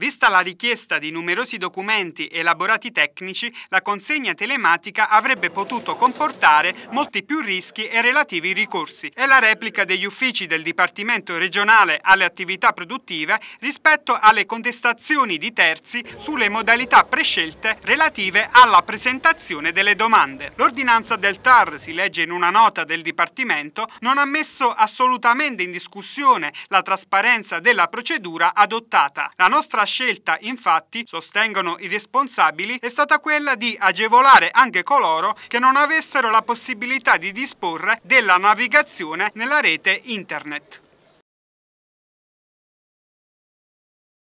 Vista la richiesta di numerosi documenti elaborati tecnici, la consegna telematica avrebbe potuto comportare molti più rischi e relativi ricorsi e la replica degli uffici del Dipartimento regionale alle attività produttive rispetto alle contestazioni di terzi sulle modalità prescelte relative alla presentazione delle domande. L'ordinanza del TAR, si legge in una nota del Dipartimento, non ha messo assolutamente in discussione la trasparenza della procedura adottata. La nostra scelta, infatti, sostengono i responsabili, è stata quella di agevolare anche coloro che non avessero la possibilità di disporre della navigazione nella rete internet.